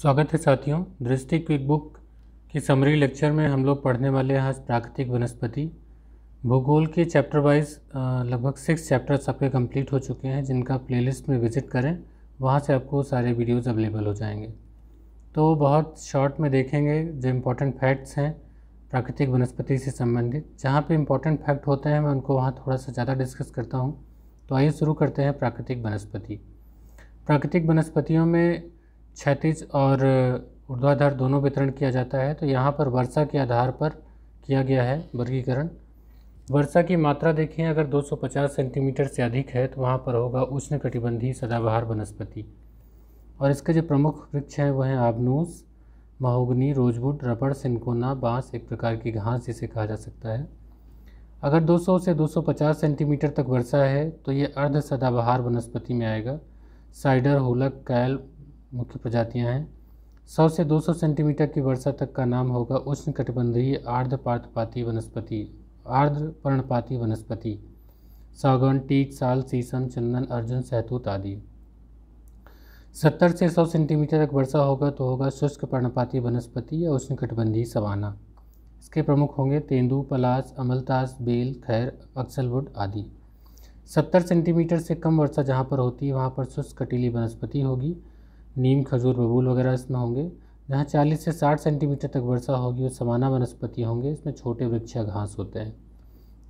स्वागत है साथियों दृष्टि क्विक बुक के समरी लेक्चर में हम लोग पढ़ने वाले हैं आज प्राकृतिक वनस्पति भूगोल के चैप्टर वाइज लगभग सिक्स चैप्टर्स आपके कंप्लीट हो चुके हैं जिनका प्लेलिस्ट में विजिट करें वहाँ से आपको सारे वीडियोज़ अवेलेबल हो जाएंगे तो बहुत शॉर्ट में देखेंगे जो इम्पोर्टेंट फैक्ट्स हैं प्राकृतिक वनस्पति से संबंधित जहाँ पर इम्पोर्टेंट फैक्ट होते हैं मैं उनको वहाँ थोड़ा सा ज़्यादा डिस्कस करता हूँ तो आइए शुरू करते हैं प्राकृतिक वनस्पति प्राकृतिक वनस्पतियों में क्षतिज और ऊर्ध्वाधर दोनों वितरण किया जाता है तो यहाँ पर वर्षा के आधार पर किया गया है वर्गीकरण वर्षा की मात्रा देखें अगर 250 सेंटीमीटर से अधिक है तो वहाँ पर होगा उष्ण कटिबंधी सदाबहार वनस्पति और इसके जो प्रमुख वृक्ष हैं वह हैं आबनूस महोगनी रोजवुड रबड़ सिनकोना बांस एक प्रकार की घास जिसे कहा जा सकता है अगर 200 से 250 सेंटीमीटर तक वर्षा है तो ये अर्ध सदाबहार वनस्पति में आएगा साइडर होलक कैल मुख्य प्रजातियां हैं 100 से 200 सेंटीमीटर की वर्षा तक का नाम होगा उष्ण कटिबंधीय आर्द्र पर्णपाती वनस्पति आर्द्र पर्णपाती वनस्पति सागौन टीक साल सीसम चंदन अर्जुन सहतूत आदि 70 से 100 सेंटीमीटर तक वर्षा होगा तो होगा शुष्क पर्णपाती वनस्पति या उष्ण कटिबंधीय सवाना इसके प्रमुख होंगे तेंदू पलास अमलतास बेल खैर अक्सलवुड आदि 70 सेंटीमीटर से कम वर्षा जहाँ पर होती है वहाँ पर शुष्क कटीली वनस्पति होगी नीम खजूर बबूल वगैरह इसमें होंगे जहाँ 40 से 60 सेंटीमीटर तक वर्षा होगी वो समाना वनस्पति होंगे इसमें छोटे वृक्ष घास होते हैं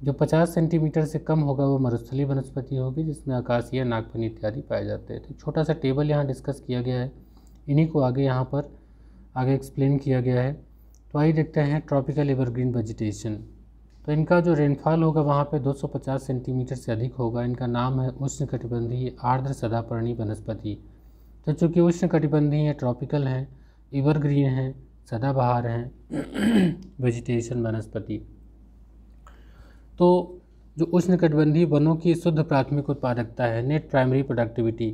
जो 50 सेंटीमीटर से कम होगा वो मरुस्थली वनस्पति होगी जिसमें आकाशीय नागपनी इत्यादि पाए जाते हैं तो छोटा सा टेबल यहाँ डिस्कस किया गया है इन्हीं को आगे यहाँ पर आगे एक्सप्लेन किया गया है तो आइए देखते हैं ट्रॉपिकल एवरग्रीन वेजिटेशन तो इनका जो रेनफॉल होगा वहाँ पे 250 सेंटीमीटर से अधिक होगा इनका नाम है उष्ण कटिबंधीय आर्द्र सदापर्णी वनस्पति तो चूँकि उष्णकटिबंधीय ट्रॉपिकल हैं एवरग्रीन हैं सदाबहार हैं वेजिटेशन वनस्पति तो जो उष्णकटिबंधीय वनों की शुद्ध प्राथमिक उत्पादकता है नेट प्राइमरी प्रोडक्टिविटी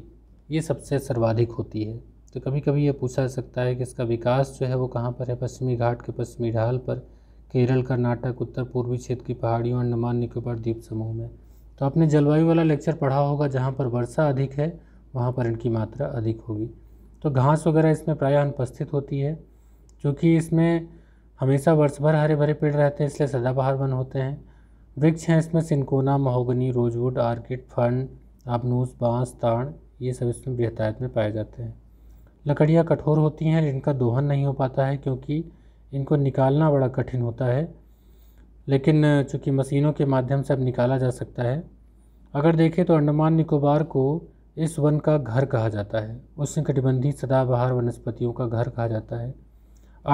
ये सबसे सर्वाधिक होती है तो कभी कभी ये पूछा जा सकता है कि इसका विकास जो है वो कहाँ पर है पश्चिमी घाट के पश्चिमी ढाल पर केरल कर्नाटक उत्तर पूर्वी क्षेत्र की पहाड़ियों अंडमान निकोबार द्वीप समूह में तो आपने जलवायु वाला लेक्चर पढ़ा होगा जहाँ पर वर्षा अधिक है वहाँ पर इनकी मात्रा अधिक होगी तो घास वगैरह इसमें प्रायः अनुपस्थित होती है क्योंकि इसमें हमेशा वर्ष भर हरे भरे पेड़ रहते हैं इसलिए सदाबहार वन होते हैं वृक्ष हैं इसमें cinchona mahogany rosewood orchid fern आबनूस बांस ताण ये सब इसमें बेहतायत में पाए जाते हैं लकड़ियाँ कठोर होती हैं इनका दोहन नहीं हो पाता है क्योंकि इनको निकालना बड़ा कठिन होता है लेकिन चूँकि मशीनों के माध्यम से अब निकाला जा सकता है अगर देखें तो अंडमान निकोबार को इस वन का घर कहा जाता है उष्णकटिबंधीय सदाबहार वनस्पतियों का घर कहा जाता है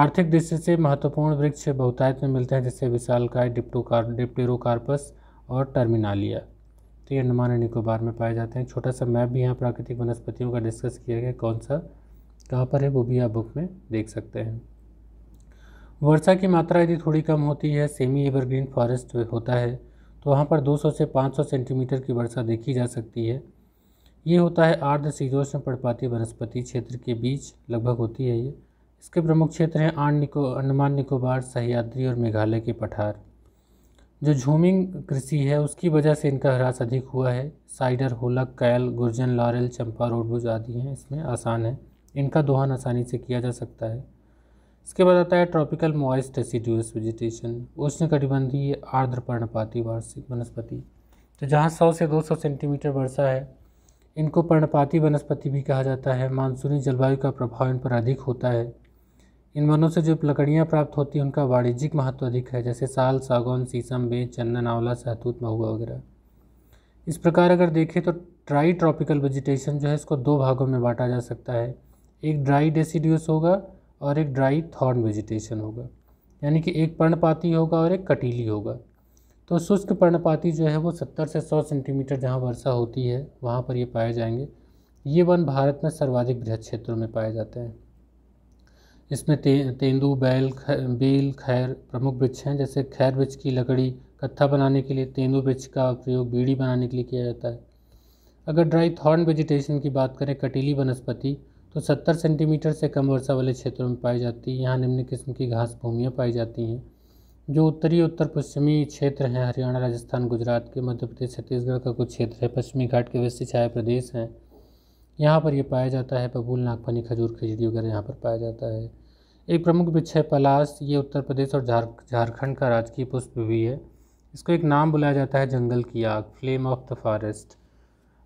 आर्थिक दृष्टि से महत्वपूर्ण वृक्ष बहुतायत में मिलते हैं जैसे विशालकाय डिप्टोकार डिप्टेरोकार्पस और टर्मिनालिया तो ये अंडमान एंड निकोबार में पाए जाते हैं छोटा सा मैप भी यहाँ प्राकृतिक वनस्पतियों का डिस्कस किया गया कौन सा कहाँ पर है वो भी आप बुक में देख सकते हैं वर्षा की मात्रा यदि थोड़ी कम होती है सेमी एवरग्रीन फॉरेस्ट होता है तो वहाँ पर 200 से 500 सेंटीमीटर की वर्षा देखी जा सकती है ये होता है आर्द्र शीतोष्ण में वनस्पति क्षेत्र के बीच लगभग होती है ये इसके प्रमुख क्षेत्र हैं आंड निको अंडमान निकोबार सहयाद्री और मेघालय के पठार जो झूमिंग कृषि है उसकी वजह से इनका ह्रास अधिक हुआ है साइडर होलक कैल गुर्जन लारेल चंपा रोडबुज आदि हैं इसमें आसान है इनका दोहन आसानी से किया जा सकता है इसके बाद आता है ट्रॉपिकल मॉइस्ट एसिड्यूस वेजिटेशन उष्ण कटिबंधीय आर्द्र पर्णपाती वार्षिक वनस्पति तो जहाँ 100 से 200 सेंटीमीटर वर्षा है इनको पर्णपाती वनस्पति भी कहा जाता है मानसूनी जलवायु का प्रभाव इन पर अधिक होता है इन वनों से जो लकड़ियाँ प्राप्त होती हैं उनका वाणिज्यिक महत्व अधिक है जैसे साल सागौन शीशम बे चंदन आंवला सहतूत महुआ वगैरह इस प्रकार अगर देखें तो ड्राई ट्रॉपिकल वेजिटेशन जो है इसको दो भागों में बांटा जा सकता है एक ड्राई डेसीड्यूस होगा और एक ड्राई थॉर्न वेजिटेशन होगा यानी कि एक पर्णपाती होगा और एक कटीली होगा तो शुष्क पर्णपाती जो है वो सत्तर से सौ सेंटीमीटर जहाँ वर्षा होती है वहाँ पर ये पाए जाएंगे ये वन भारत में सर्वाधिक बृहद क्षेत्रों में पाए जाते हैं इसमें ते, तेंदू बैल ख, बेल खैर प्रमुख वृक्ष हैं जैसे खैर वृक्ष की लकड़ी कत्था बनाने के लिए तेंदू वृक्ष का प्रयोग बीड़ी बनाने के लिए किया जाता है अगर ड्राई थॉर्न वेजिटेशन की बात करें कटीली वनस्पति तो 70 सेंटीमीटर से कम वर्षा वाले क्षेत्रों में पाई जाती है यहाँ निम्न किस्म की घास भूमियाँ पाई जाती हैं जो उत्तरी उत्तर पश्चिमी क्षेत्र हैं हरियाणा राजस्थान गुजरात के मध्य प्रदेश छत्तीसगढ़ का कुछ क्षेत्र है पश्चिमी घाट के वैसे छाए प्रदेश हैं यहाँ पर ये पाया जाता है बबूल नागपनी खजूर खिचड़ी वगैरह यहाँ पर पाया जाता है एक प्रमुख वृक्ष है पलास ये उत्तर प्रदेश और झार झारखंड का राजकीय पुष्प भी है इसको एक नाम बुलाया जाता है जंगल की आग फ्लेम ऑफ द फॉरेस्ट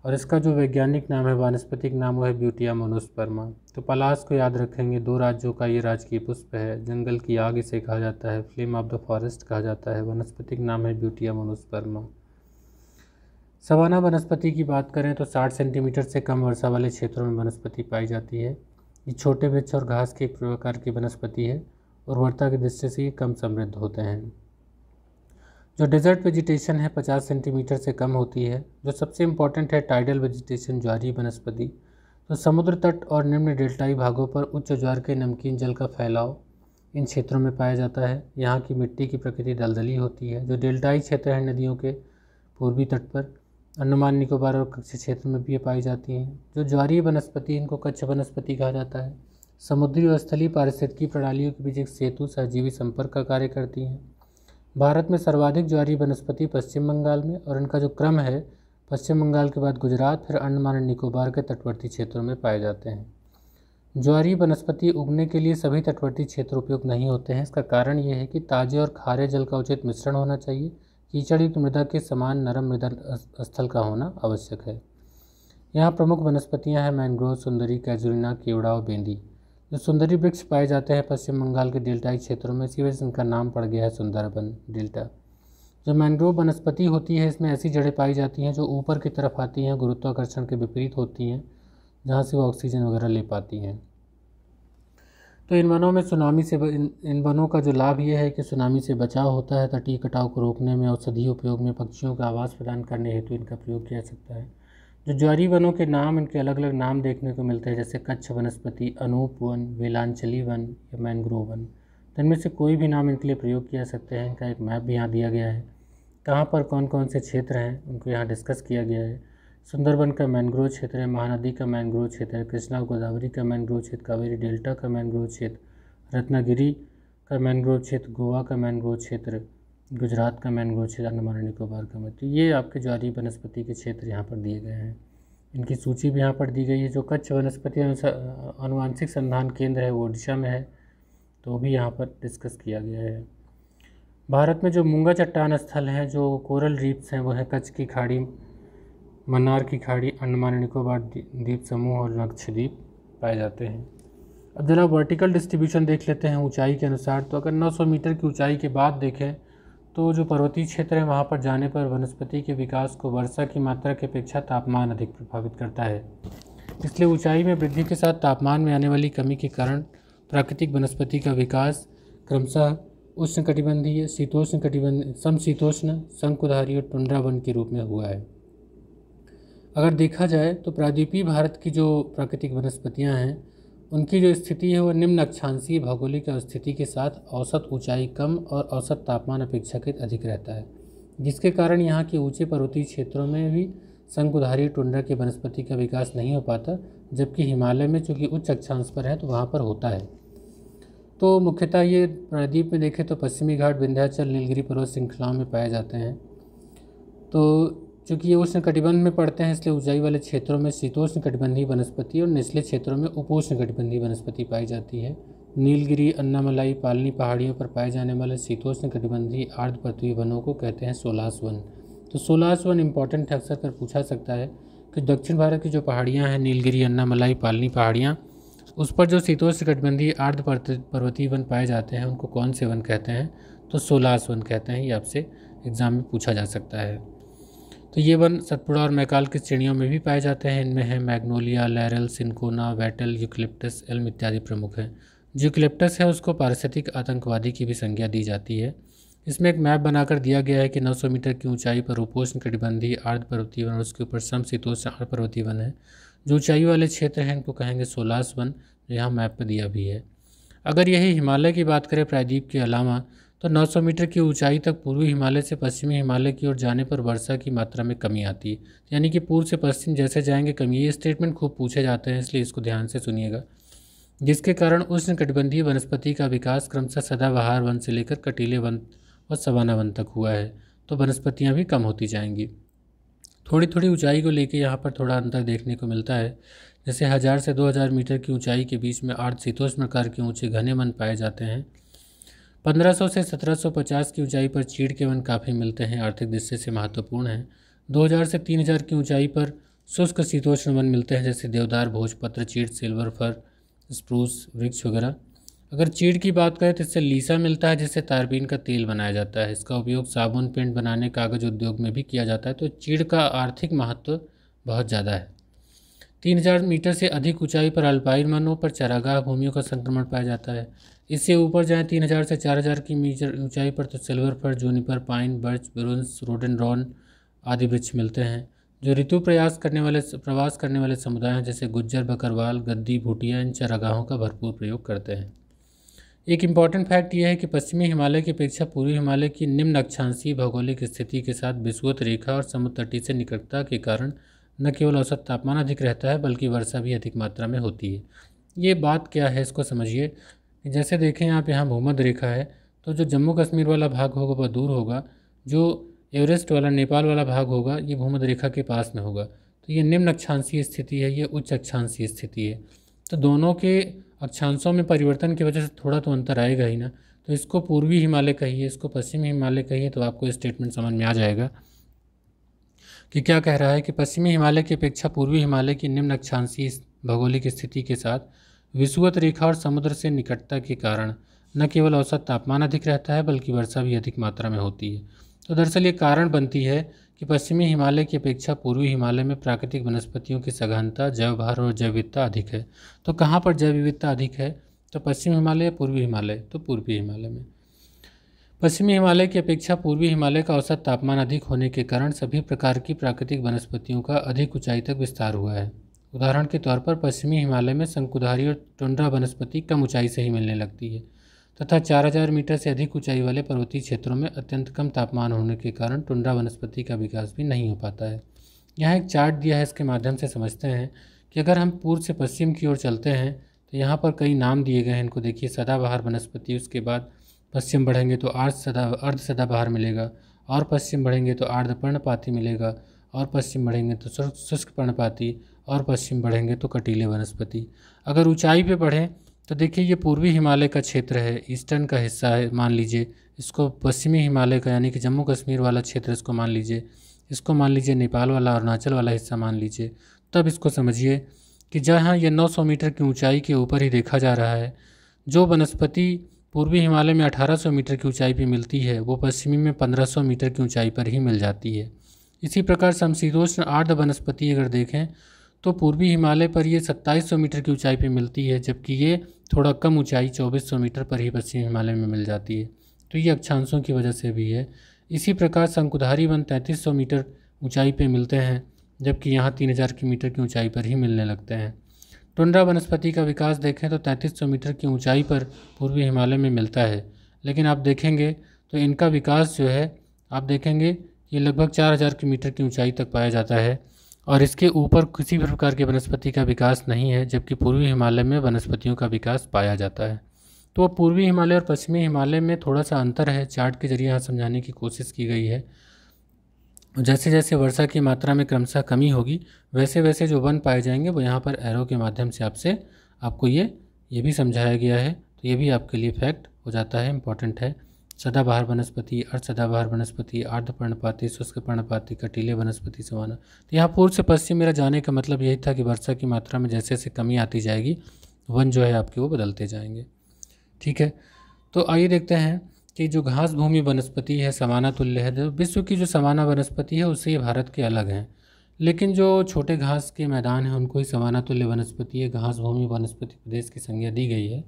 और इसका जो वैज्ञानिक नाम है वानस्पतिक नाम वो है ब्यूटिया मोनोस्पर्मा तो पलाश को याद रखेंगे दो राज्यों का ये राजकीय पुष्प है जंगल की आग इसे कहा जाता है फ्लेम ऑफ द फॉरेस्ट कहा जाता है वनस्पतिक नाम है ब्यूटिया मोनोस्पर्मा सवाना वनस्पति की बात करें तो 60 सेंटीमीटर से कम वर्षा वाले क्षेत्रों में वनस्पति पाई जाती है ये छोटे वृक्ष और घास के एक प्रकार की वनस्पति है और वर्ता की दृष्टि से ये कम समृद्ध होते हैं जो डेजर्ट वेजिटेशन है 50 सेंटीमीटर से कम होती है जो सबसे इम्पॉर्टेंट है टाइडल वेजिटेशन ज्वारी वनस्पति तो समुद्र तट और निम्न डेल्टाई भागों पर उच्च ज्वार के नमकीन जल का फैलाव इन क्षेत्रों में पाया जाता है यहाँ की मिट्टी की प्रकृति दलदली होती है जो डेल्टाई क्षेत्र है नदियों के पूर्वी तट पर अंडमान निकोबार और कच्छ क्षेत्र में भी ये पाई जाती हैं जो ज्वारीय वनस्पति इनको कच्छ वनस्पति कहा जाता है समुद्री और स्थलीय पारिस्थितिकी प्रणालियों के बीच एक सेतु सहजीवी संपर्क का कार्य करती हैं भारत में सर्वाधिक ज्वारीय वनस्पति पश्चिम बंगाल में और इनका जो क्रम है पश्चिम बंगाल के बाद गुजरात फिर अंडमान एंड निकोबार के तटवर्ती क्षेत्रों में पाए जाते हैं ज्वारीय वनस्पति उगने के लिए सभी तटवर्ती क्षेत्र उपयुक्त नहीं होते हैं इसका कारण यह है कि ताजे और खारे जल का उचित मिश्रण होना चाहिए कीचड़युक्त मृदा के समान नरम मृदा स्थल का होना आवश्यक है यहाँ प्रमुख वनस्पतियाँ हैं मैनग्रोव सुंदरी कैजुरिना केवड़ा और बेंदी जो सुंदरी वृक्ष पाए जाते हैं पश्चिम बंगाल के डेल्टाई क्षेत्रों में इसकी वजह से इनका नाम पड़ गया है सुंदरबन डेल्टा जो मैंग्रोव वनस्पति होती है इसमें ऐसी जड़ें पाई जाती हैं जो ऊपर की तरफ आती हैं गुरुत्वाकर्षण के विपरीत होती हैं जहाँ से वो ऑक्सीजन वगैरह ले पाती हैं तो इन वनों में सुनामी से इन, इन वनों का जो लाभ ये है कि सुनामी से बचाव होता है तटीय कटाव को रोकने में औषधीय उपयोग में पक्षियों का आवास प्रदान करने हेतु इनका प्रयोग किया जा सकता है जो ज्वारी वनों के नाम इनके अलग अलग नाम देखने को मिलते हैं जैसे कच्छ वनस्पति अनूप वन वेलांचली वन या मैंग्रोव वन तो इनमें से कोई भी नाम इनके लिए प्रयोग किया सकते हैं इनका एक मैप भी यहाँ दिया गया है कहाँ पर कौन कौन से क्षेत्र हैं उनको यहाँ डिस्कस किया गया है सुंदरबन का मैनग्रोव क्षेत्र है महानदी का मैनग्रोव क्षेत्र है कृष्णा गोदावरी का मैनग्रोव क्षेत्र कावेरी डेल्टा का मैनग्रोव क्षेत्र रत्नागिरी का मैनग्रोव क्षेत्र गोवा का मैनग्रोव क्षेत्र गुजरात का मैनग्रोव क्षेत्र अंडमान निकोबार का मध्य ये आपके ज्वारी वनस्पति के क्षेत्र यहाँ पर दिए गए हैं इनकी सूची भी यहाँ पर दी गई है जो कच्छ वनस्पति अनुवांशिक संधान केंद्र है वो ओडिशा में है तो भी यहाँ पर डिस्कस किया गया है भारत में जो मूंगा चट्टान स्थल हैं जो कोरल रीप्स हैं वो है कच्छ की खाड़ी मन्नार की खाड़ी अंडमान निकोबार द्वीप समूह और लक्षद्वीप पाए जाते हैं अब जरा वर्टिकल डिस्ट्रीब्यूशन देख लेते हैं ऊंचाई के अनुसार तो अगर 900 मीटर की ऊंचाई के बाद देखें तो जो पर्वतीय क्षेत्र है वहाँ पर जाने पर वनस्पति के विकास को वर्षा की मात्रा की अपेक्षा तापमान अधिक प्रभावित करता है इसलिए ऊंचाई में वृद्धि के साथ तापमान में आने वाली कमी के कारण प्राकृतिक वनस्पति का विकास क्रमशः उष्ण कटिबंधीय शीतोष्ण कटिबंध समशीतोष्ण शंकुधारी और टुंड्रा वन के रूप में हुआ है अगर देखा जाए तो प्रादीपी भारत की जो प्राकृतिक वनस्पतियाँ हैं उनकी जो स्थिति है वो निम्न अक्षांशीय भौगोलिक स्थिति के साथ औसत ऊंचाई कम और औसत तापमान अपेक्षाकृत अधिक रहता है जिसके कारण यहाँ के ऊंचे पर्वतीय क्षेत्रों में भी शंकुधारी टुंडा की वनस्पति का विकास नहीं हो पाता जबकि हिमालय में चूँकि उच्च अक्षांश पर है तो वहाँ पर होता है तो मुख्यतः ये प्रदीप में देखें तो पश्चिमी घाट विंध्याचल नीलगिरी पर्वत श्रृंखलाओं में पाए जाते हैं तो चूँकि ये उष्ण कटिबंध में पड़ते हैं इसलिए ऊंचाई वाले क्षेत्रों में शीतोष्ण कटिबंधी वनस्पति और निचले क्षेत्रों में उपोष्ण कटिबंधी वनस्पति पाई जाती है नीलगिरी अन्नामलाई पालनी पहाड़ियों पर पाए जाने वाले शीतोष्ण कटिबंधी आर्ध पृथ्वी वनों को कहते हैं सोलास वन तो सोलास वन इम्पॉर्टेंट है अक्सर कर पूछा सकता है कि दक्षिण भारत की जो पहाड़ियाँ हैं नीलगिरी अन्नामलाई पालनी पहाड़ियाँ उस पर जो शीतोष्ण कटिबंधी आर्ध पर्वतीय वन पाए जाते हैं उनको कौन से वन कहते हैं तो सोलास वन कहते हैं ये आपसे एग्ज़ाम में पूछा जा सकता है तो ये वन सतपुड़ा और मैकाल की श्रेणियों में भी पाए जाते हैं इनमें है magnolia laurel cinchona wattle eucalyptus elm इत्यादि प्रमुख हैं जो यूकलिप्टस है उसको पारिस्थितिक आतंकवादी की भी संज्ञा दी जाती है इसमें एक मैप बनाकर दिया गया है कि 900 मीटर की ऊंचाई पर उपोष्ण कटिबंधी आर्ध पर्वतीय वन और उसके ऊपर समशीतोष आर्ध पर्वतीय वन है जो ऊंचाई वाले क्षेत्र हैं इनको कहेंगे सोलास वन जो यहाँ मैप पर दिया भी है अगर यही हिमालय की बात करें प्रायद्वीप के अलावा तो 900 मीटर की ऊंचाई तक पूर्वी हिमालय से पश्चिमी हिमालय की ओर जाने पर वर्षा की मात्रा में कमी आती है यानी कि पूर्व से पश्चिम जैसे जाएंगे कमी ये स्टेटमेंट खूब पूछे जाते हैं इसलिए इसको ध्यान से सुनिएगा जिसके कारण उष्ण कटिबंधीय वनस्पति का विकास क्रमशः सदाबहार वन से लेकर कटीले वन और सवाना वन तक हुआ है तो वनस्पतियाँ भी कम होती जाएंगी थोड़ी थोड़ी ऊंचाई को लेकर यहाँ पर थोड़ा अंतर देखने को मिलता है जैसे हज़ार से दो हज़ार मीटर की ऊंचाई के बीच में आठ शीतोष्ण प्रकार के ऊंचे घने वन पाए जाते हैं 1500 से 1750 की ऊंचाई पर चीड़ के वन काफ़ी मिलते हैं आर्थिक दृष्टि से महत्वपूर्ण हैं 2000 से 3000 की ऊंचाई पर शुष्क शीतोष्ण वन मिलते हैं जैसे देवदार भोजपत्र चीड़ सिल्वर फर स्प्रूस वृक्ष वगैरह अगर चीड़ की बात करें तो इससे लीसा मिलता है जिससे तारबीन का तेल बनाया जाता है इसका उपयोग साबुन पेंट बनाने कागज उद्योग में भी किया जाता है तो चीड़ का आर्थिक महत्व बहुत ज़्यादा है तीन हजार मीटर से अधिक ऊंचाई पर अल्पाइन वनों पर चरागाह भूमियों का संक्रमण पाया जाता है इससे ऊपर जाएँ तीन हज़ार से चार हज़ार की मीटर ऊंचाई पर तो silver fir juniper pine birch ब्रोंस रोडन रॉन आदि वृक्ष मिलते हैं जो ऋतु प्रयास करने वाले प्रवास करने वाले समुदाय हैं जैसे गुज्जर बकरवाल गद्दी भूटिया इन चरागाहों का भरपूर प्रयोग करते हैं एक इम्पॉर्टेंट फैक्ट यह है कि पश्चिमी हिमालय की अपेक्षा पूर्वी हिमालय की निम्न अक्षांशीय भौगोलिक स्थिति के साथ विस्वत रेखा और समुद्र से निकटता के कारण न केवल औसत तापमान अधिक रहता है बल्कि वर्षा भी अधिक मात्रा में होती है ये बात क्या है इसको समझिए जैसे देखें आप यहाँ भूमध रेखा है तो जो जम्मू कश्मीर वाला भाग होगा वह दूर होगा जो एवरेस्ट वाला नेपाल वाला भाग होगा ये भूमध रेखा के पास में होगा तो ये निम्न अक्षांशीय स्थिति है ये उच्च अक्षांशीय स्थिति है तो दोनों के अक्षांशों में परिवर्तन की वजह से थोड़ा तो अंतर आएगा ही ना तो इसको पूर्वी हिमालय कहिए इसको पश्चिमी हिमालय कहिए तो आपको स्टेटमेंट समझ में आ जाएगा कि क्या कह रहा है कि पश्चिमी हिमालय की अपेक्षा पूर्वी हिमालय की निम्न अक्षांशीय भौगोलिक स्थिति के साथ विषुवत रेखा और समुद्र से निकटता के कारण न केवल औसत तापमान अधिक रहता है बल्कि वर्षा भी अधिक मात्रा में होती है तो दरअसल ये कारण बनती है कि पश्चिमी हिमालय की अपेक्षा पूर्वी हिमालय में प्राकृतिक वनस्पतियों की सघनता जैव भार और जैव विविधता अधिक है तो कहाँ पर जैव विविधता अधिक है तो पश्चिम हिमालय या पूर्वी हिमालय तो पूर्वी हिमालय में पश्चिमी हिमालय की अपेक्षा पूर्वी हिमालय का औसत तापमान अधिक होने के कारण सभी प्रकार की प्राकृतिक वनस्पतियों का अधिक ऊंचाई तक विस्तार हुआ है उदाहरण के तौर पर पश्चिमी हिमालय में शंकुधारी और टुंड्रा वनस्पति कम ऊंचाई से ही मिलने लगती है तथा 4000 मीटर से अधिक ऊंचाई वाले पर्वतीय क्षेत्रों में अत्यंत कम तापमान होने के कारण टुंड्रा वनस्पति का विकास भी नहीं हो पाता है यहाँ एक चार्ट दिया है इसके माध्यम से समझते हैं कि अगर हम पूर्व से पश्चिम की ओर चलते हैं तो यहाँ पर कई नाम दिए गए हैं इनको देखिए सदाबहार वनस्पति उसके बाद पश्चिम बढ़ेंगे तो आर्ध सदा अर्ध सदाबहार मिलेगा और पश्चिम बढ़ेंगे तो आर्ध पर्णपाती मिलेगा और पश्चिम बढ़ेंगे तो शुष्क पर्णपाती और पश्चिम बढ़ेंगे तो कटीले वनस्पति अगर ऊंचाई पे बढ़ें तो देखिए ये पूर्वी हिमालय का क्षेत्र है ईस्टर्न का हिस्सा है मान लीजिए इसको पश्चिमी हिमालय का यानी कि जम्मू कश्मीर वाला क्षेत्र इसको मान लीजिए इसको मान लीजिए नेपाल वाला अरुणाचल वाला हिस्सा मान लीजिए तब इसको समझिए कि जहाँ ये 900 मीटर की ऊंचाई के ऊपर ही देखा जा रहा है जो वनस्पति पूर्वी हिमालय में 1800 मीटर की ऊंचाई पर मिलती है वो पश्चिमी में 1500 मीटर की ऊंचाई पर ही मिल जाती है इसी प्रकार समशीतोष्ण आर्द्र वनस्पति अगर देखें तो पूर्वी हिमालय पर ये 2700 मीटर की ऊंचाई पे मिलती है जबकि ये थोड़ा कम ऊंचाई 2400 मीटर पर ही पश्चिम हिमालय में मिल जाती है तो ये अक्षांशों की वजह से भी है इसी प्रकार शंकुधारी वन 3300 मीटर ऊंचाई पे मिलते हैं जबकि यहाँ 3000 मीटर की ऊंचाई पर ही मिलने लगते हैं टुंड्रा वनस्पति का विकास देखें तो सौ मीटर की ऊँचाई पर पूर्वी हिमालय में मिलता है लेकिन आप देखेंगे तो इनका विकास जो है आप देखेंगे ये लगभग की मीटर की ऊंचाई तक पाया जाता है और इसके ऊपर किसी भी प्रकार के वनस्पति का विकास नहीं है जबकि पूर्वी हिमालय में वनस्पतियों का विकास पाया जाता है तो पूर्वी हिमालय और पश्चिमी हिमालय में थोड़ा सा अंतर है चार्ट के जरिए यहाँ समझाने की कोशिश की गई है जैसे जैसे वर्षा की मात्रा में क्रमशः कमी होगी वैसे वैसे जो वन पाए जाएंगे वो यहाँ पर एरो के माध्यम से आपसे आपको ये ये भी समझाया गया है तो ये भी आपके लिए फैक्ट हो जाता है इम्पॉर्टेंट है सदाबहार वनस्पति अर्ध सदाबहार वनस्पति अर्ध पर्णपाती शुष्क पर्णपाती कटीले वनस्पति सवाना तो यहाँ पूर्व से पश्चिम मेरा जाने का मतलब यही था कि वर्षा की मात्रा में जैसे जैसे कमी आती जाएगी वन जो है आपके वो बदलते जाएंगे ठीक है तो आइए देखते हैं कि जो घास भूमि वनस्पति है समाना तुल्य है जो तो विश्व की जो समाना वनस्पति है उससे ये भारत के अलग हैं लेकिन जो छोटे घास के मैदान हैं उनको ही समाना तुल्य वनस्पति है घास भूमि वनस्पति प्रदेश की संज्ञा दी गई है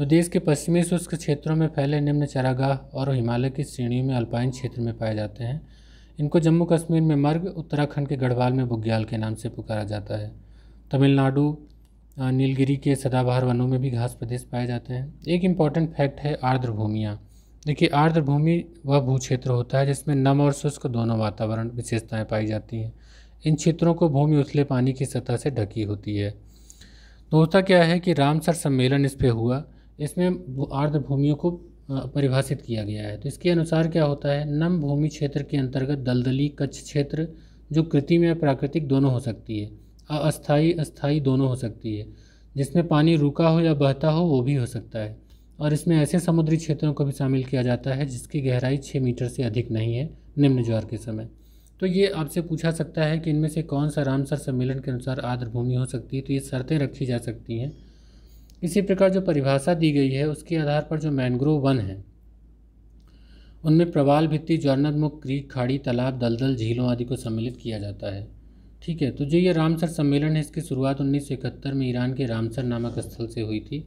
जो देश के पश्चिमी शुष्क क्षेत्रों में फैले निम्न चरागाह और हिमालय की श्रेणियों में अल्पाइन क्षेत्र में पाए जाते हैं इनको जम्मू कश्मीर में मर्ग उत्तराखंड के गढ़वाल में बुग्याल के नाम से पुकारा जाता है तमिलनाडु नीलगिरी के सदाबहार वनों में भी घास प्रदेश पाए जाते हैं एक इम्पॉर्टेंट फैक्ट है आर्द्र भूमियाँ देखिए आर्द्र भूमि वह भूक्षेत्र होता है जिसमें नम और शुष्क दोनों वातावरण विशेषताएं पाई जाती हैं इन क्षेत्रों को भूमि उथले पानी की सतह से ढकी होती है दोस्ता क्या है कि रामसर सम्मेलन इस पर हुआ इसमें आर्द्र भूमियों को परिभाषित किया गया है तो इसके अनुसार क्या होता है नम भूमि क्षेत्र के अंतर्गत दलदली कच्छ क्षेत्र जो कृत्रिम या प्राकृतिक दोनों हो सकती है अस्थाई अस्थाई दोनों हो सकती है जिसमें पानी रुका हो या बहता हो वो भी हो सकता है और इसमें ऐसे समुद्री क्षेत्रों को भी शामिल किया जाता है जिसकी गहराई छः मीटर से अधिक नहीं है निम्न ज्वार के समय तो ये आपसे पूछा सकता है कि इनमें से कौन सा रामसर सम्मेलन के अनुसार आर्द्र भूमि हो सकती है तो ये शर्तें रखी जा सकती हैं इसी प्रकार जो परिभाषा दी गई है उसके आधार पर जो मैनग्रोव वन हैं उनमें प्रवाल भित्ति ज्वर्नदमुख क्रीक खाड़ी तालाब दलदल झीलों आदि को सम्मिलित किया जाता है ठीक है तो जो ये रामसर सम्मेलन है इसकी शुरुआत उन्नीस में ईरान के रामसर नामक स्थल से हुई थी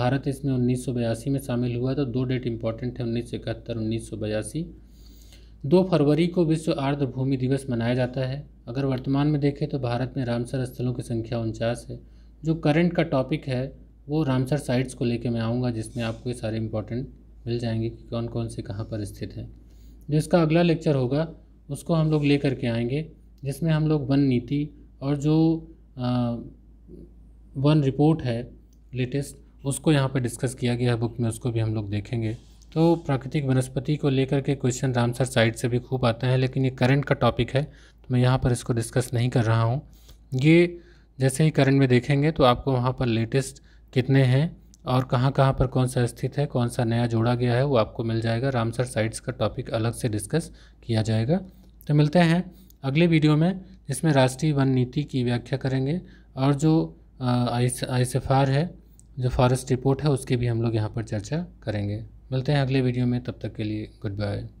भारत इसमें उन्नीस में शामिल हुआ तो दो डेट इम्पॉर्टेंट है उन्नीस सौ इकहत्तर उन्नीस सौ बयासी दो फरवरी को विश्व आर्द्रभूमि दिवस मनाया जाता है अगर वर्तमान में देखें तो भारत में रामसर स्थलों की संख्या उनचास है जो करंट का टॉपिक है वो रामसर साइट्स को लेके मैं आऊँगा जिसमें आपको ये सारे इंपॉर्टेंट मिल जाएंगे कि कौन कौन से कहाँ पर स्थित हैं जो इसका अगला लेक्चर होगा उसको हम लोग ले करके आएंगे जिसमें हम लोग वन नीति और जो आ, वन रिपोर्ट है लेटेस्ट उसको यहाँ पर डिस्कस किया गया है बुक में उसको भी हम लोग देखेंगे तो प्राकृतिक वनस्पति को लेकर के क्वेश्चन रामसर साइड से भी खूब आते हैं लेकिन ये करंट का टॉपिक है तो मैं यहाँ पर इसको डिस्कस नहीं कर रहा हूँ ये जैसे ही करंट में देखेंगे तो आपको वहाँ पर लेटेस्ट कितने हैं और कहाँ कहाँ पर कौन सा स्थित है कौन सा नया जोड़ा गया है वो आपको मिल जाएगा रामसर साइट्स का टॉपिक अलग से डिस्कस किया जाएगा तो मिलते हैं अगले वीडियो में जिसमें राष्ट्रीय वन नीति की व्याख्या करेंगे और जो आई एफ आर है जो फॉरेस्ट रिपोर्ट है उसकी भी हम लोग यहाँ पर चर्चा करेंगे मिलते हैं अगले वीडियो में तब तक के लिए गुड बाय